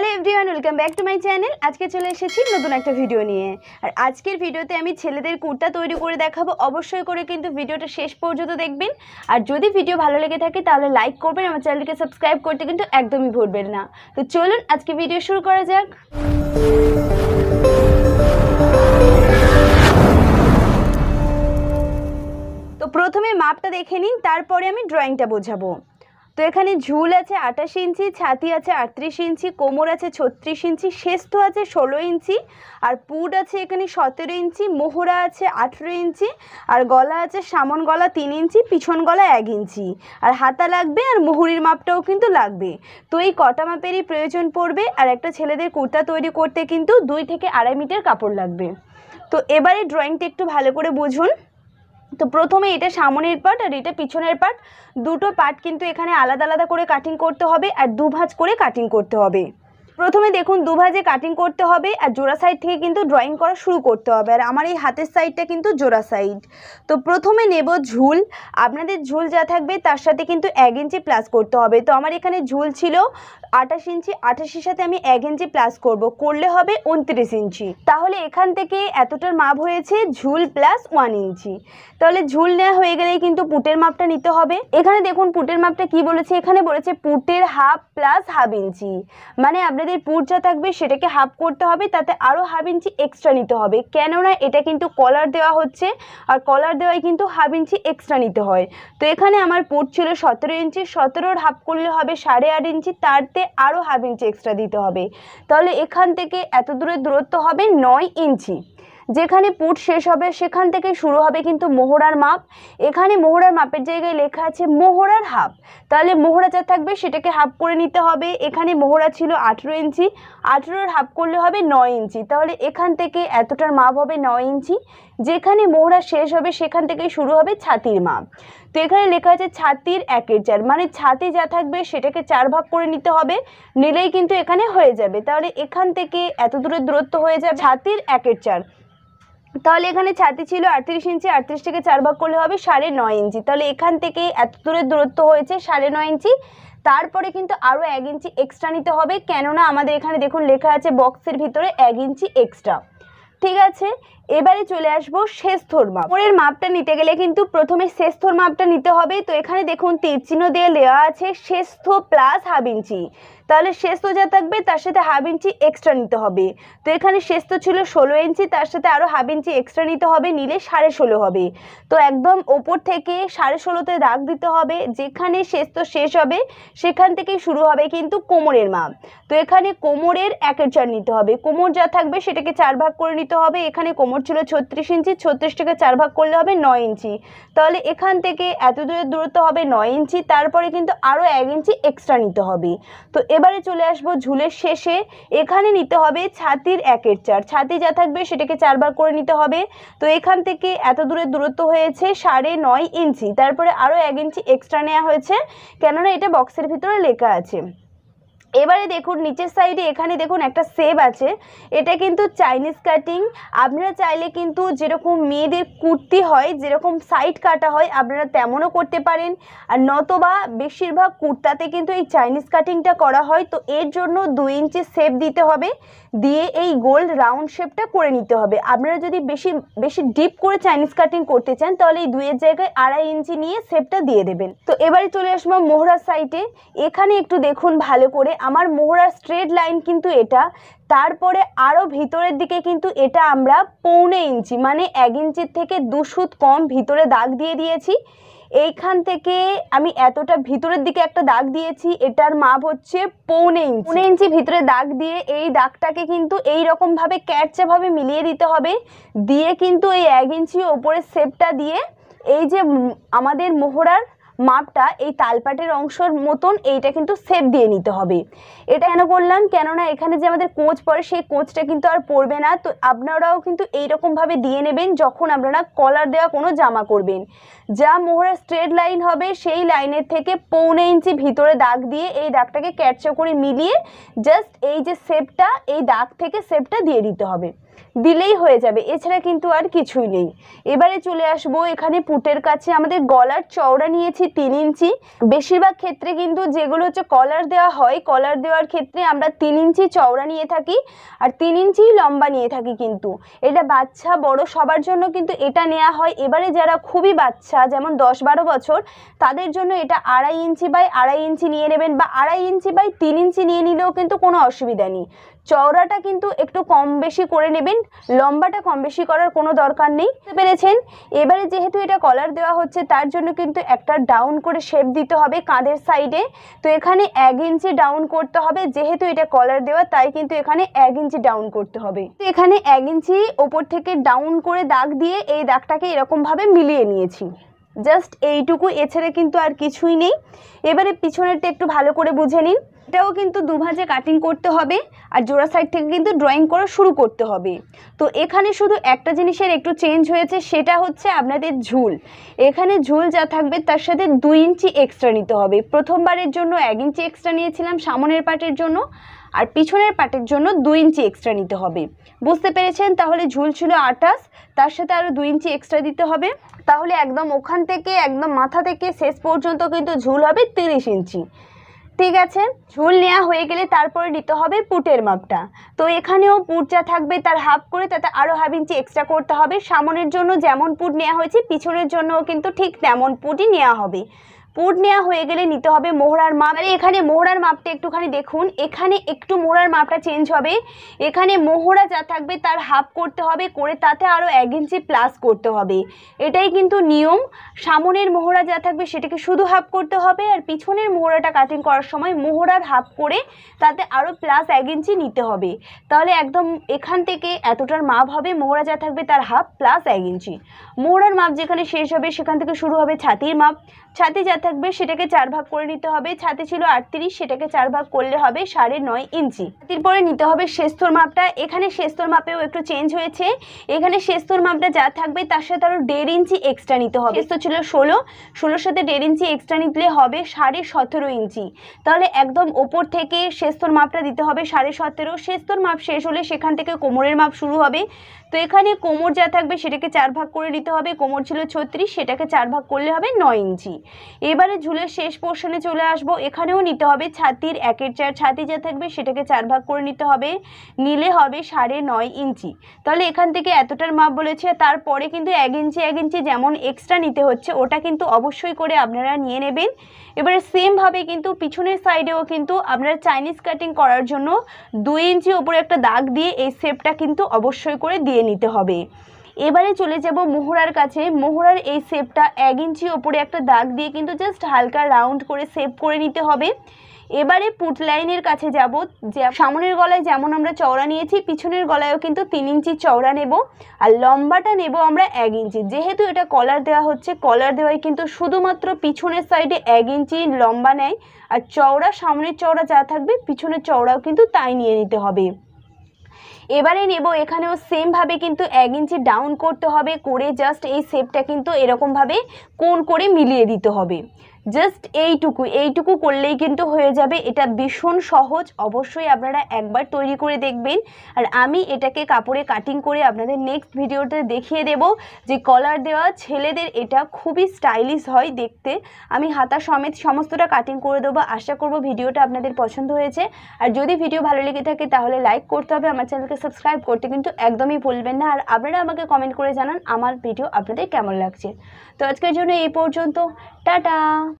hello everyone welcome back to my channel আজকে চলে এসেছি নতুন একটা ভিডিও নিয়ে আর আজকের ভিডিওতে আমি ছেলেদের কুর্তা তৈরি করে দেখাবো অবশ্যই করে কিন্তু ভিডিওটা শেষ পর্যন্ত দেখবেন আর যদি ভিডিও ভালো লেগে থাকে তাহলে লাইক করবেন আমার চ্যানেলকে সাবস্ক্রাইব করতে কিন্তু একদমই ভুলবেন না তো চলুন আজকে ভিডিও শুরু করা যাক তো প্রথমে মাপটা দেখে নিন তারপরে আমি ড্রয়িংটা বোঝাবো তো এখানে ঝুল আছে আঠাশ ইঞ্চি ছাতি আছে আটত্রিশ ইঞ্চি কোমর আছে ছত্রিশ ইঞ্চি শেস্ত আছে ষোলো ইঞ্চি আর পুট আছে এখানে সতেরো ইঞ্চি মোহরা আছে আঠেরো ইঞ্চি আর গলা আছে সামন গলা তিন ইঞ্চি পিছন গলা এক ইঞ্চি আর হাতা লাগবে আর মোহরির মাপটাও কিন্তু লাগবে তো এই কটা মাপেরই প্রয়োজন পড়বে আর একটা ছেলেদের কুর্তা তৈরি করতে কিন্তু দুই থেকে আড়াই মিটার কাপড় লাগবে তো এবারে ড্রয়িংটা একটু ভালো করে বুঝুন তো প্রথমে এটা সামনের পার্ট আর এটা পিছনের পার্ট দুটো পার্ট কিন্তু এখানে আলাদা আলাদা করে কাটিং করতে হবে আর দু ভাঁজ করে কাটিং করতে হবে প্রথমে দেখুন দুভাজে কাটিং করতে হবে আর জোড়া সাইড থেকে কিন্তু ড্রয়িং করা শুরু করতে হবে আর আমার এই হাতের সাইডটা কিন্তু জোড়া সাইড তো প্রথমে নেব ঝুল আপনাদের ঝুল যা থাকবে তার সাথে কিন্তু এক ইঞ্চি প্লাস করতে হবে তো আমার এখানে ঝুল ছিল আঠাশ ইঞ্চি আঠাশের সাথে আমি এক ইঞ্চি প্লাস করব করলে হবে উনত্রিশ ইঞ্চি তাহলে এখান থেকে এতটার মাপ হয়েছে ঝুল প্লাস ওয়ান ইঞ্চি তাহলে ঝুল নেওয়া হয়ে গেলেই কিন্তু পুটের মাপটা নিতে হবে এখানে দেখুন পুটের মাপটা কি বলেছে এখানে বলেছে পুটের হাফ প্লাস হাফ ইঞ্চি মানে আপনাদের আমাদের পুর যা থাকবে সেটাকে হাফ করতে হবে তাতে আরও হাফ ইঞ্চি এক্সট্রা নিতে হবে কেননা এটা কিন্তু কলার দেওয়া হচ্ছে আর কলার দেওয়ায় কিন্তু হাফ ইঞ্চি এক্সট্রা নিতে হয় তো এখানে আমার পুর ছিল সতেরো ইঞ্চি সতেরোর হাফ করলে হবে সাড়ে আট ইঞ্চি তারতে আরও হাফ ইঞ্চি এক্সট্রা দিতে হবে তাহলে এখান থেকে এত দূরের দূরত্ব হবে নয় ইঞ্চি যেখানে পুট শেষ হবে সেখান থেকে শুরু হবে কিন্তু মোহরার মাপ এখানে মোহরার মাপের জায়গায় লেখা আছে মোহরার হাফ তাহলে মোহরা যা থাকবে সেটাকে হাফ করে নিতে হবে এখানে মোহরা ছিল আঠেরো ইঞ্চি আঠেরোর হাফ করলে হবে নয় ইঞ্চি তাহলে এখান থেকে এতটার মাপ হবে নয় ইঞ্চি যেখানে মোহরা শেষ হবে সেখান থেকে শুরু হবে ছাতির মাপ তো এখানে লেখা আছে ছাতির একের চার মানে ছাতি যা থাকবে সেটাকে চার ভাগ করে নিতে হবে নিলেই কিন্তু এখানে হয়ে যাবে তাহলে এখান থেকে এত দূরের দূরত্ব হয়ে যাবে ছাতির একের চার তাহলে এখানে ছাতি ছিল আটত্রিশ ইঞ্চি আটত্রিশ থেকে চার ভাগ করলে হবে সাড়ে নয় ইঞ্চি তাহলে এখান থেকে এত দূরের দূরত্ব হয়েছে সাড়ে নয় ইঞ্চি তারপরে কিন্তু আরও এক ইঞ্চি এক্সট্রা নিতে হবে কেননা আমাদের এখানে দেখুন লেখা আছে বক্সের ভিতরে এক ইঞ্চি এক্সট্রা ঠিক আছে এবারে চলে আসব শেষ মাপ ওরের মাপটা নিতে গেলে কিন্তু প্রথমে শেষ মাপটা নিতে হবে তো এখানে দেখুন তীর চিহ্ন দিয়ে দেওয়া আছে শেষ প্লাস হাফ ইঞ্চি তাহলে শেষ তো যা থাকবে তার সাথে হাফ ইঞ্চি এক্সট্রা নিতে হবে তো এখানে শেষ তো ছিল ষোলো ইঞ্চি তার সাথে আরও হাফ ইঞ্চি এক্সট্রা নিতে হবে নিলে সাড়ে ষোলো হবে তো একদম ওপর থেকে সাড়ে ষোলোতে দাগ দিতে হবে যেখানে শেষ তো শেষ হবে সেখান থেকেই শুরু হবে কিন্তু কোমরের মাপ তো এখানে কোমরের একের চার নিতে হবে কোমর যা থাকবে সেটাকে চার ভাগ করে নিতে হবে এখানে কোমর ছিল ছত্রিশ ইঞ্চি ছত্রিশটাকে চার ভাগ করলে হবে নয় ইঞ্চি তাহলে এখান থেকে এত দূরের দূরত্ব হবে নয় ইঞ্চি তারপরে কিন্তু আরও এক ইঞ্চি এক্সট্রা নিতে হবে তো এবারে চলে আসবো ঝুলের শেষে এখানে নিতে হবে ছাতির একের চার ছাতি যা থাকবে সেটাকে চারবার করে নিতে হবে তো এখান থেকে এত দূরের দূরত্ব হয়েছে সাড়ে নয় ইঞ্চি তারপরে আরও এক ইঞ্চি এক্সট্রা নেওয়া হয়েছে কেননা এটা বক্সের ভিতরে লেখা আছে এবারে দেখুন নিচের সাইডে এখানে দেখুন একটা সেভ আছে এটা কিন্তু চাইনিজ কাটিং আপনারা চাইলে কিন্তু যেরকম মেয়েদের কুর্তি হয় যেরকম সাইড কাটা হয় আপনারা তেমনও করতে পারেন আর নতবা বেশিরভাগ কুর্তাতে কিন্তু এই চাইনিজ কাটিংটা করা হয় তো এর জন্য দু ইঞ্চি সেভ দিতে হবে দিয়ে এই গোল রাউন্ড শেপটা করে নিতে হবে আপনারা যদি বেশি বেশি ডিপ করে চাইনিজ কাটিং করতে চান তাহলে এই দুয়ের জায়গায় আড়াই ইঞ্চি নিয়ে সেপটা দিয়ে দেবেন তো এবারে চলে আসবো মোহরা সাইটে এখানে একটু দেখুন ভালো করে আমার মোহরার স্ট্রেট লাইন কিন্তু এটা তারপরে আরও ভিতরের দিকে কিন্তু এটা আমরা পৌনে ইঞ্চি মানে এক ইঞ্চির থেকে দু সুত কম ভিতরে দাগ দিয়ে দিয়েছি এইখান থেকে আমি এতটা ভিতরের দিকে একটা দাগ দিয়েছি এটার মাপ হচ্ছে পৌনে ইঞ্চি পৌনে ইঞ্চি ভিতরে দাগ দিয়ে এই দাগটাকে কিন্তু এই রকমভাবে ক্যাটচাভাবে মিলিয়ে দিতে হবে দিয়ে কিন্তু এই এক ইঞ্চি ওপরে সেপটা দিয়ে এই যে আমাদের মোহরার মাপটা এই তালপাটের অংশর মতন এইটা কিন্তু সেপ দিয়ে নিতে হবে এটা কেন করলাম কেননা এখানে যে আমাদের কোঁচ পড়ে সেই কোঁচটা কিন্তু আর পড়বে না তো আপনারাও কিন্তু এইরকমভাবে দিয়ে নেবেন যখন আপনারা কলার দেওয়া কোনো জামা করবেন যা মোহরা স্ট্রেট লাইন হবে সেই লাইনের থেকে পৌনে ইঞ্চি ভিতরে দাগ দিয়ে এই দাগটাকে ক্যাটচা করে মিলিয়ে জাস্ট এই যে সেপটা এই দাগ থেকে সেপটা দিয়ে দিতে হবে দিলেই হয়ে যাবে এছাড়া কিন্তু আর কিছুই নেই এবারে চলে আসব এখানে পুটের কাছে আমাদের গলার চওড়া নিয়েছি তিন ইঞ্চি বেশিরভাগ ক্ষেত্রে কিন্তু যেগুলো হচ্ছে কলার দেওয়া হয় কলার দেওয়ার ক্ষেত্রে আমরা তিন ইঞ্চি চওড়া নিয়ে থাকি আর তিন ইঞ্চি লম্বা নিয়ে থাকি কিন্তু এটা বাচ্চা বড় সবার জন্য কিন্তু এটা নেওয়া হয় এবারে যারা খুবই বাচ্চা যেমন দশ বারো বছর তাদের জন্য এটা আড়াই ইঞ্চি বাই আড়াই ইঞ্চি নিয়ে নেবেন বা আড়াই ইঞ্চি বাই তিন ইঞ্চি নিয়ে নিলেও কিন্তু কোনো অসুবিধা নেই চওড়াটা কিন্তু একটু কম বেশি করে নেবেন লম্বাটা কম বেশি করার কোনো দরকার নেই পেরেছেন এবারে যেহেতু এটা কলার দেওয়া হচ্ছে তার জন্য কিন্তু একটা ডাউন করে শেপ দিতে হবে কাঁধের সাইডে তো এখানে এক ইঞ্চি ডাউন করতে হবে যেহেতু এটা কলার দেওয়া তাই কিন্তু এখানে এক ইঞ্চি ডাউন করতে হবে তো এখানে এক ইঞ্চি ওপর থেকে ডাউন করে দাগ দিয়ে এই দাগটাকে এরকমভাবে মিলিয়ে নিয়েছি জাস্ট এইটুকু এছাড়া কিন্তু আর কিছুই নেই এবারে পিছনেরটা একটু ভালো করে বুঝে নিন সাইডটাও কিন্তু দুভাজে কাটিং করতে হবে আর জোড়া সাইড থেকে কিন্তু ড্রয়িং করা শুরু করতে হবে তো এখানে শুধু একটা জিনিসের একটু চেঞ্জ হয়েছে সেটা হচ্ছে আপনাদের ঝুল এখানে ঝুল যা থাকবে তার সাথে দুই ইঞ্চি এক্সট্রা নিতে হবে প্রথমবারের জন্য এক ইঞ্চি এক্সট্রা নিয়েছিলাম সামনের পাটের জন্য আর পিছনের পাটের জন্য দু ইঞ্চি এক্সট্রা নিতে হবে বুঝতে পেরেছেন তাহলে ঝুল ছিল আটাশ তার সাথে আরও দু ইঞ্চি এক্সট্রা দিতে হবে তাহলে একদম ওখান থেকে একদম মাথা থেকে শেষ পর্যন্ত কিন্তু ঝুল হবে তিরিশ ইঞ্চি ঠিক আছে ঝোল নেওয়া হয়ে গেলে তারপরে নিতে হবে পুটের মাপটা তো এখানেও পুট যা থাকবে তার হাফ করে তাতে আরও হাফ ইঞ্চি এক্সট্রা করতে হবে সামনের জন্য যেমন পুট নেওয়া হয়েছে পিছনের জন্যও কিন্তু ঠিক তেমন পুটই নেওয়া হবে পুর নেওয়া হয়ে গেলে নিতে হবে মোহরার মাপ আরে এখানে মোহরার মাপটা একটুখানি দেখুন এখানে একটু মোহরার মাপটা চেঞ্জ হবে এখানে মোহরা যা থাকবে তার হাফ করতে হবে করে তাতে আরও এক ইঞ্চি প্লাস করতে হবে এটাই কিন্তু নিয়ম সামনের মোহরা যা থাকবে সেটাকে শুধু হাফ করতে হবে আর পিছনের মোহরাটা কাটিং করার সময় মোহরার হাফ করে তাতে আরও প্লাস এক ইঞ্চি নিতে হবে তাহলে একদম এখান থেকে এতটার মাপ হবে মোহরা যা থাকবে তার হাফ প্লাস এক ইঞ্চি মোহরার মাপ যেখানে শেষ হবে সেখান থেকে শুরু হবে ছাতির মাপ ছাতে যা থাকবে সেটাকে চার ভাগ করে নিতে হবে ছাতে ছিল আটত্রিশ সেটাকে চার ভাগ করলে হবে সাড়ে নয় ইঞ্চি পরে নিতে হবে শেস্তর মাপটা এখানে শেস্তর মাপেও একটু চেঞ্জ হয়েছে এখানে শেস্তর মাপটা যা থাকবে তার সাথে আরও দেড় ইঞ্চি এক্সট্রা নিতে হবে শেস্ত ছিল ষোলো ষোলোর সাথে দেড় ইঞ্চি এক্সট্রা নিতে হবে সাড়ে সতেরো ইঞ্চি তাহলে একদম ওপর থেকে শেস্তর মাপটা দিতে হবে সাড়ে সতেরো শেস্তর মাপ শেষ হলে সেখান থেকে কোমরের মাপ শুরু হবে তো এখানে কোমর যা থাকবে সেটাকে চার ভাগ করে নিতে হবে কোমর ছিল ছত্রিশ সেটাকে চার ভাগ করলে হবে নয় ইঞ্চি এবারে ঝুলের শেষ পোর্শনে চলে আসব এখানেও নিতে হবে ছাতির একের চার ছাতি যা থাকবে সেটাকে চার ভাগ করে নিতে হবে নিলে হবে সাড়ে নয় ইঞ্চি তাহলে এখান থেকে এতটার মাপ বলেছে তারপরে কিন্তু এক ইঞ্চি এক ইঞ্চি যেমন এক্সট্রা নিতে হচ্ছে ওটা কিন্তু অবশ্যই করে আপনারা নিয়ে নেবেন এবারে সেমভাবে কিন্তু পিছনের সাইডেও কিন্তু আপনারা চাইনিজ কাটিং করার জন্য দুই ইঞ্চি ওপরে একটা দাগ দিয়ে এই শেপটা কিন্তু অবশ্যই করে দিয়ে নিতে হবে এবারে চলে যাব মোহরার কাছে মোহরার এই শেপটা এক ইঞ্চি ওপরে একটা দাগ দিয়ে কিন্তু জাস্ট হালকা রাউন্ড করে শেপ করে নিতে হবে এবারে পুট লাইনের কাছে যাব সামনের গলায় যেমন আমরা চওড়া নিয়েছি পিছনের গলায়ও কিন্তু তিন ইঞ্চি চওড়া নেব আর লম্বাটা নেব আমরা এক ইঞ্চি যেহেতু এটা কলার দেওয়া হচ্ছে কলার দেওয়ায় কিন্তু শুধুমাত্র পিছনের সাইডে এক ইঞ্চি লম্বা নেয় আর চওড়া সামনের চওড়া যা থাকবে পিছনের চওড়াও কিন্তু তাই নিয়ে নিতে হবে এবারে নেব এখানেও সেমভাবে কিন্তু এক ইঞ্চি ডাউন করতে হবে করে জাস্ট এই শেপটা কিন্তু এরকমভাবে কোন করে মিলিয়ে দিতে হবে জাস্ট এইটুকু এইটুকু করলেই কিন্তু হয়ে যাবে এটা ভীষণ সহজ অবশ্যই আপনারা একবার তৈরি করে দেখবেন আর আমি এটাকে কাপড়ে কাটিং করে আপনাদের নেক্সট ভিডিওতে দেখিয়ে দেব যে কলার দেওয়া ছেলেদের এটা খুবই স্টাইলিশ হয় দেখতে আমি হাতা সমেত সমস্তটা কাটিং করে দেবো আশা করব ভিডিওটা আপনাদের পছন্দ হয়েছে আর যদি ভিডিও ভালো লেগে থাকে তাহলে লাইক করতে হবে আমার চ্যানেলকে সাবস্ক্রাইব করতে কিন্তু একদমই ভুলবেন না আর আপনারা আমাকে কমেন্ট করে জানান আমার ভিডিও আপনাদের কেমন লাগছে তো আজকের জন্য এই পর্যন্ত টাটা